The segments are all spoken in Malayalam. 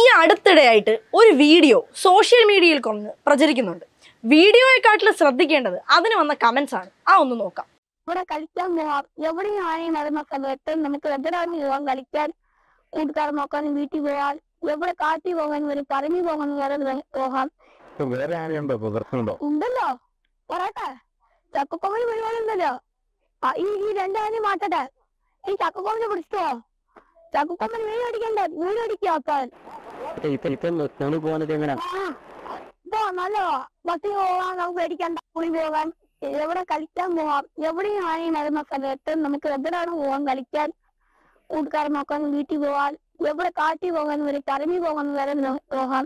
ഈ അടുത്തിടെയായിട്ട് ഒരു വീഡിയോ സോഷ്യൽ മീഡിയയിൽ കൊണ്ട് പ്രചരിക്കുന്നുണ്ട് വീഡിയോയെക്കാട്ടിലും ശ്രദ്ധിക്കേണ്ടത് അതിന് വന്ന കമന്റ്സ് ആണ് ആ ഒന്ന് നോക്കാം ഇവിടെ കളിക്കാൻ പോവാം എവിടെയാണെങ്കിൽ നടന്നൊക്കെ വെട്ടും നമുക്ക് എതിരാണ് പോവാൻ കളിക്കാൻ കൂട്ടുകാർ നോക്കാൻ വീട്ടിൽ പോയാൽ എവിടെ കാട്ടി പോകാൻ വരും പറഞ്ഞു പോകാൻ വേറെ പോകാം വേറെ ഉണ്ടല്ലോ പറയട്ടെ ചക്കക്കോമിന് പരിപാടി ഈ രണ്ടാനും മാറ്റട്ടെ ഈ ചക്കക്കോമിനെ പിടിച്ചോ ചക്കക്കോമിന് വീട് അടിക്കണ്ട വീട് അടിക്കാൻ ആക്കാൻ ബസ്സിന് പോകുന്നത് എങ്ങനെ നല്ലതാ ബസ്സിന് പോകാൻ നമുക്ക് പേടിക്കണ്ട പോയി പോകാൻ എവിടെ കളിക്കാൻ പോവാം എവിടെയും ആരെയും വരുന്ന നമുക്ക് എവിടെയാണ് പോകാൻ കളിക്കാൻ കൂട്ടുകാരെ നോക്കാൻ വീട്ടിൽ പോവാൻ എവിടെ കാട്ടി പോകാൻ വരെ കറങ്ങി പോകാൻ വരെ പോകാം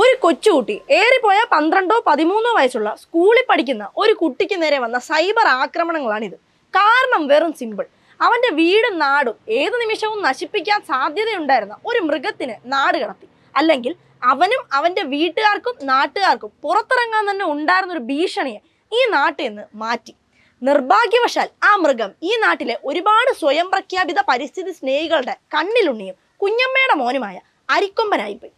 ഒരു കൊച്ചുകുട്ടി ഏറിപ്പോയ പന്ത്രണ്ടോ പതിമൂന്നോ വയസ്സുള്ള സ്കൂളിൽ പഠിക്കുന്ന ഒരു കുട്ടിക്ക് നേരെ വന്ന സൈബർ ആക്രമണങ്ങളാണിത് കാരണം വെറും സിമ്പിൾ അവൻ്റെ വീടും നാടും ഏത് നിമിഷവും നശിപ്പിക്കാൻ സാധ്യതയുണ്ടായിരുന്ന ഒരു മൃഗത്തിന് നാട് കടത്തി അല്ലെങ്കിൽ അവനും അവൻ്റെ വീട്ടുകാർക്കും നാട്ടുകാർക്കും പുറത്തിറങ്ങാൻ തന്നെ ഉണ്ടായിരുന്ന ഒരു ഭീഷണിയെ ഈ നാട്ടിൽ നിന്ന് മാറ്റി നിർഭാഗ്യവശാൽ ആ മൃഗം ഈ നാട്ടിലെ ഒരുപാട് സ്വയം പ്രഖ്യാപിത പരിസ്ഥിതി സ്നേഹികളുടെ കണ്ണിലുണ്ണിയും കുഞ്ഞമ്മയുടെ മോനുമായ അരിക്കൊമ്പനായിപ്പോയി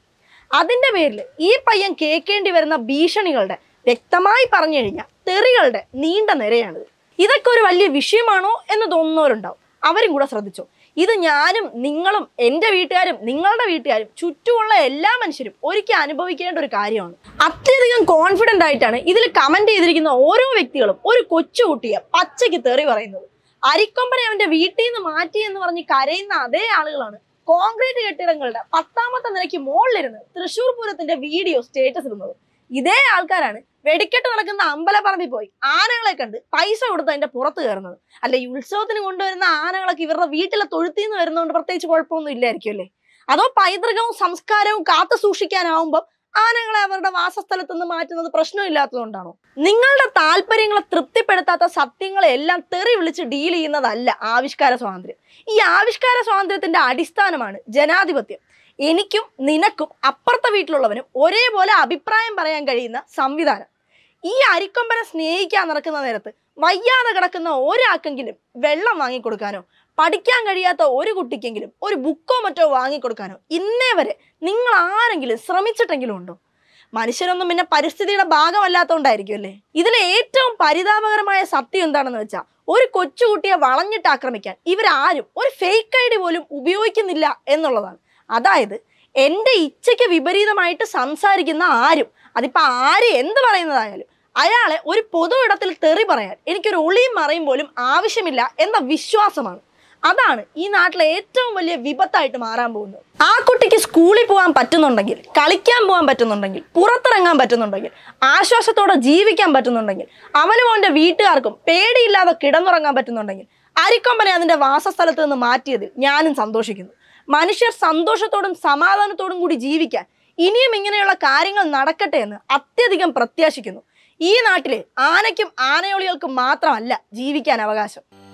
അതിൻ്റെ പേരിൽ ഈ പയ്യൻ കേൾക്കേണ്ടി വരുന്ന ഭീഷണികളുടെ വ്യക്തമായി പറഞ്ഞു കഴിഞ്ഞാൽ തെറികളുടെ നീണ്ട നിരയാണിത് ഇതൊക്കെ ഒരു വലിയ വിഷയമാണോ എന്ന് തോന്നുന്നവരുണ്ടാവും അവരും കൂടെ ശ്രദ്ധിച്ചു ഇത് ഞാനും നിങ്ങളും എൻ്റെ വീട്ടുകാരും നിങ്ങളുടെ വീട്ടുകാരും ചുറ്റുമുള്ള എല്ലാ മനുഷ്യരും ഒരിക്കൽ അനുഭവിക്കേണ്ട ഒരു കാര്യമാണ് അത്യധികം കോൺഫിഡൻ്റ് ആയിട്ടാണ് ഇതിൽ കമൻറ്റ് ചെയ്തിരിക്കുന്ന ഓരോ വ്യക്തികളും ഒരു കൊച്ചുകുട്ടിയെ പച്ചയ്ക്ക് തെറി പറയുന്നത് അരിക്കൊമ്പനെ അവൻ്റെ വീട്ടിൽ നിന്ന് മാറ്റി എന്ന് പറഞ്ഞ് കരയുന്ന അതേ ആളുകളാണ് കോൺക്രീറ്റ് കെട്ടിടങ്ങളുടെ പത്താമത്തെ നിലയ്ക്ക് മുകളിലിരുന്ന് തൃശ്ശൂർ പൂരത്തിന്റെ വീഡിയോ സ്റ്റേറ്റസ് ഇടുന്നത് ഇതേ ആൾക്കാരാണ് വെടിക്കെട്ട് നടക്കുന്ന അമ്പലപ്പറമ്പിൽ പോയി ആനകളെ കണ്ട് പൈസ കൊടുത്ത് അതിന്റെ പുറത്ത് കയറുന്നത് അല്ല ഈ ഉത്സവത്തിന് കൊണ്ടുവരുന്ന ആനകളൊക്കെ ഇവരുടെ വീട്ടിലെ തൊഴുത്തിൽ നിന്ന് വരുന്നതുകൊണ്ട് പ്രത്യേകിച്ച് കുഴപ്പമൊന്നും ഇല്ലായിരിക്കും അല്ലേ അതോ പൈതൃകവും സംസ്കാരവും കാത്തു സൂക്ഷിക്കാനാവുമ്പോൾ ആനകളെ അവരുടെ വാസസ്ഥലത്ത് നിന്ന് മാറ്റുന്നത് പ്രശ്നമില്ലാത്തതുകൊണ്ടാണോ നിങ്ങളുടെ താല്പര്യങ്ങളെ തൃപ്തിപ്പെടുത്താത്ത സത്യങ്ങളെ എല്ലാം തെറി വിളിച്ച് ഡീൽ ചെയ്യുന്നതല്ല ആവിഷ്കാര സ്വാതന്ത്ര്യം ഈ ആവിഷ്കാര സ്വാതന്ത്ര്യത്തിന്റെ അടിസ്ഥാനമാണ് ജനാധിപത്യം എനിക്കും നിനക്കും അപ്പുറത്തെ വീട്ടിലുള്ളവനും ഒരേപോലെ അഭിപ്രായം പറയാൻ കഴിയുന്ന സംവിധാനം ഈ അരിക്കൊമ്പനെ സ്നേഹിക്കാൻ നടക്കുന്ന നേരത്ത് വയ്യാതെ കിടക്കുന്ന ഒരാൾക്കെങ്കിലും വെള്ളം വാങ്ങിക്കൊടുക്കാനോ പഠിക്കാൻ കഴിയാത്ത ഒരു കുട്ടിക്കെങ്കിലും ഒരു ബുക്കോ മറ്റോ വാങ്ങിക്കൊടുക്കാനോ ഇന്നേ വരെ നിങ്ങൾ ആരെങ്കിലും ശ്രമിച്ചിട്ടെങ്കിലും ഉണ്ടോ മനുഷ്യരൊന്നും പിന്നെ പരിസ്ഥിതിയുടെ ഭാഗമല്ലാത്തതുകൊണ്ടായിരിക്കും അല്ലേ ഇതിലെ ഏറ്റവും പരിതാപകരമായ സത്യം എന്താണെന്ന് വെച്ചാൽ ഒരു കൊച്ചുകുട്ടിയെ വളഞ്ഞിട്ട് ആക്രമിക്കാൻ ഇവരാരും ഒരു ഫേക്ക് ഐ ഡി പോലും ഉപയോഗിക്കുന്നില്ല എന്നുള്ളതാണ് അതായത് എൻ്റെ ഇച്ഛയ്ക്ക് വിപരീതമായിട്ട് സംസാരിക്കുന്ന ആരും അതിപ്പോൾ ആര് എന്ത് പറയുന്നതായാലും അയാളെ ഒരു പൊതു ഇടത്തിൽ തെറി പറയാൻ എനിക്കൊരു ഒളിയും മറയും പോലും ആവശ്യമില്ല എന്ന വിശ്വാസമാണ് അതാണ് ഈ നാട്ടിലെ ഏറ്റവും വലിയ വിപത്തായിട്ട് മാറാൻ പോകുന്നത് ആ കുട്ടിക്ക് സ്കൂളിൽ പോകാൻ പറ്റുന്നുണ്ടെങ്കിൽ കളിക്കാൻ പോകാൻ പറ്റുന്നുണ്ടെങ്കിൽ പുറത്തിറങ്ങാൻ പറ്റുന്നുണ്ടെങ്കിൽ ആശ്വാസത്തോടെ ജീവിക്കാൻ പറ്റുന്നുണ്ടെങ്കിൽ അവനും അവൻ്റെ വീട്ടുകാർക്കും പേടിയില്ലാതെ കിടന്നുറങ്ങാൻ പറ്റുന്നുണ്ടെങ്കിൽ അരിക്കൊമ്പനെ അതിൻ്റെ വാസസ്ഥലത്ത് നിന്ന് മാറ്റിയതിൽ ഞാനും സന്തോഷിക്കുന്നു മനുഷ്യർ സന്തോഷത്തോടും സമാധാനത്തോടും കൂടി ജീവിക്കാൻ ഇനിയും ഇങ്ങനെയുള്ള കാര്യങ്ങൾ നടക്കട്ടെ എന്ന് അത്യധികം പ്രത്യാശിക്കുന്നു ഈ നാട്ടിലെ ആനയ്ക്കും ആനയോളികൾക്കും മാത്രമല്ല ജീവിക്കാൻ അവകാശം